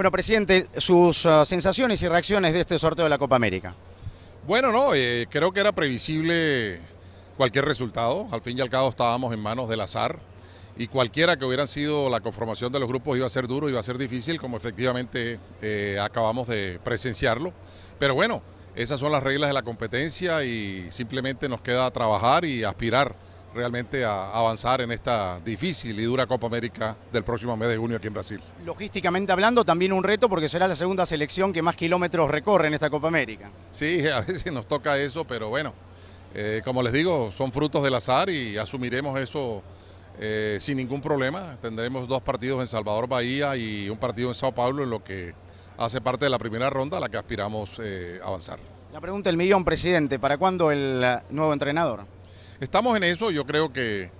Bueno, presidente, sus uh, sensaciones y reacciones de este sorteo de la Copa América. Bueno, no, eh, creo que era previsible cualquier resultado. Al fin y al cabo estábamos en manos del azar y cualquiera que hubiera sido la conformación de los grupos iba a ser duro, iba a ser difícil, como efectivamente eh, acabamos de presenciarlo. Pero bueno, esas son las reglas de la competencia y simplemente nos queda trabajar y aspirar realmente a avanzar en esta difícil y dura Copa América del próximo mes de junio aquí en Brasil. Logísticamente hablando, también un reto porque será la segunda selección que más kilómetros recorre en esta Copa América. Sí, a veces nos toca eso, pero bueno, eh, como les digo, son frutos del azar y asumiremos eso eh, sin ningún problema. Tendremos dos partidos en Salvador Bahía y un partido en Sao Paulo en lo que hace parte de la primera ronda a la que aspiramos eh, avanzar. La pregunta del millón, presidente, ¿para cuándo el nuevo entrenador? Estamos en eso, yo creo que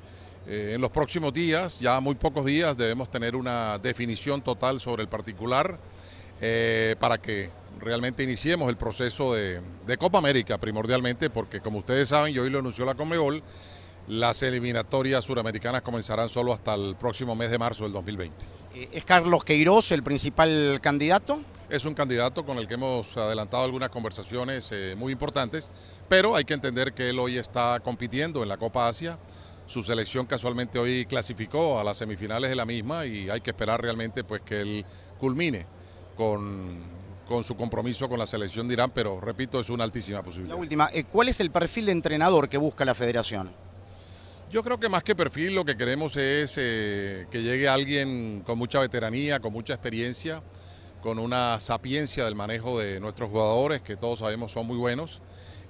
eh, en los próximos días, ya muy pocos días, debemos tener una definición total sobre el particular eh, para que realmente iniciemos el proceso de, Copa América primordialmente, porque como ustedes saben, y hoy lo anunció la Conmebol, las eliminatorias suramericanas comenzarán solo hasta el próximo mes de marzo del 2020. Eh, ¿Es Carlos Queiroz el principal candidato? es un candidato con el que hemos adelantado algunas conversaciones eh, muy importantes, pero hay que entender que él hoy está compitiendo en la Copa Asia. Su selección casualmente hoy clasificó a las semifinales de la misma y hay que esperar realmente pues que él culmine con, con su compromiso con la selección de Irán, pero repito, es una altísima posibilidad. La última, eh, ¿cuál es el perfil de entrenador que busca la federación? Yo creo que más que perfil lo que queremos es eh, que llegue alguien con mucha veteranía, con mucha experiencia, con una sapiencia del manejo de nuestros jugadores, que todos sabemos son muy buenos,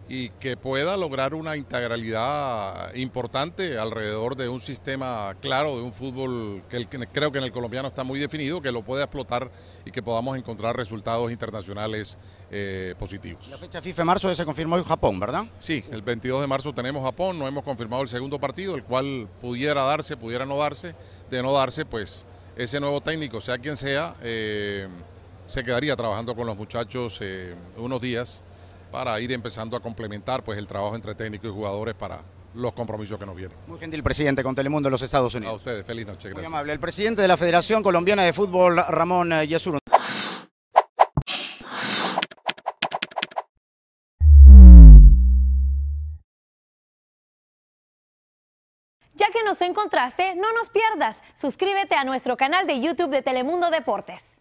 y que pueda lograr una integralidad importante alrededor de un sistema claro, de un fútbol que, creo que en el colombiano está muy definido, que lo pueda explotar y que podamos encontrar resultados internacionales eh, positivos. La fecha FIFA de marzo se confirmó en Japón, ¿verdad? Sí, el 22 de marzo tenemos Japón, no hemos confirmado el segundo partido, el cual pudiera darse, pudiera no darse, de no darse, pues ese nuevo técnico, sea quien sea, eh, se quedaría trabajando con los muchachos eh, unos días para ir empezando a complementar pues el trabajo entre técnicos y jugadores para los compromisos que nos vienen. Muy gentil presidente con Telemundo de los Estados Unidos. A ustedes, feliz noche, gracias. Muy amable. El presidente de la Federación Colombiana de Fútbol, Ramón Yesur. Ya que nos encontraste, no nos pierdas. Suscríbete a nuestro canal de YouTube de Telemundo Deportes.